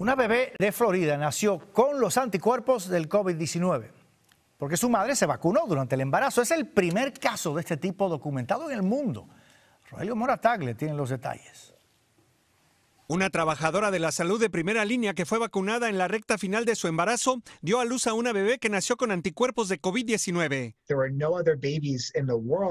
Una bebé de Florida nació con los anticuerpos del COVID-19 porque su madre se vacunó durante el embarazo. Es el primer caso de este tipo documentado en el mundo. Rogelio Moratagle tiene los detalles. Una trabajadora de la salud de primera línea que fue vacunada en la recta final de su embarazo dio a luz a una bebé que nació con anticuerpos de COVID-19.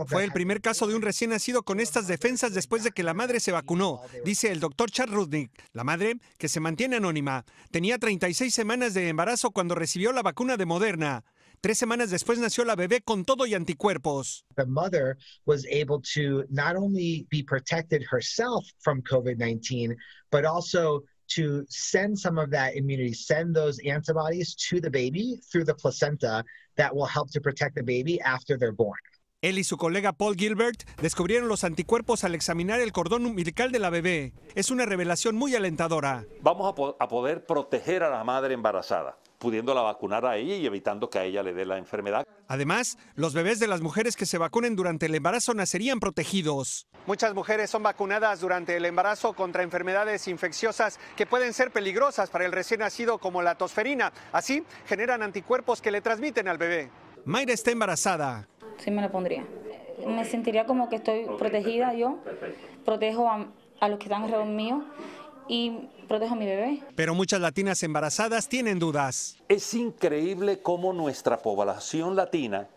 Fue el primer caso de un recién nacido con estas defensas después de que la madre se vacunó, dice el doctor Chad Rudnick. La madre, que se mantiene anónima, tenía 36 semanas de embarazo cuando recibió la vacuna de Moderna. Tres semanas después nació la bebé con todo y anticuerpos. The mother was able to not only be protected herself from COVID-19, but also to send some of that immunity, send those antibodies to the baby through the placenta that will help to protect the baby after they're born. Él y su colega Paul Gilbert descubrieron los anticuerpos al examinar el cordón umbilical de la bebé. Es una revelación muy alentadora. Vamos a poder proteger a la madre embarazada pudiéndola vacunar a ella y evitando que a ella le dé la enfermedad. Además, los bebés de las mujeres que se vacunen durante el embarazo nacerían protegidos. Muchas mujeres son vacunadas durante el embarazo contra enfermedades infecciosas que pueden ser peligrosas para el recién nacido como la tosferina. Así generan anticuerpos que le transmiten al bebé. Mayra está embarazada. Sí, me la pondría. Me sentiría como que estoy protegida yo. Protejo a, los que están alrededor mío y protejo a mi bebé. Pero muchas latinas embarazadas tienen dudas. Es increíble cómo nuestra población latina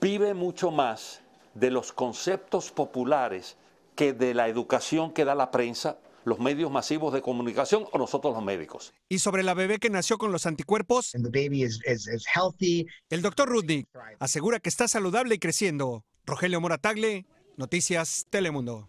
vive mucho más de los conceptos populares que de la educación que da la prensa los medios masivos de comunicación o nosotros los médicos. Y sobre la bebé que nació con los anticuerpos, el doctor Rudnick asegura que está saludable y creciendo. Rogelio Moratagle, Noticias Telemundo.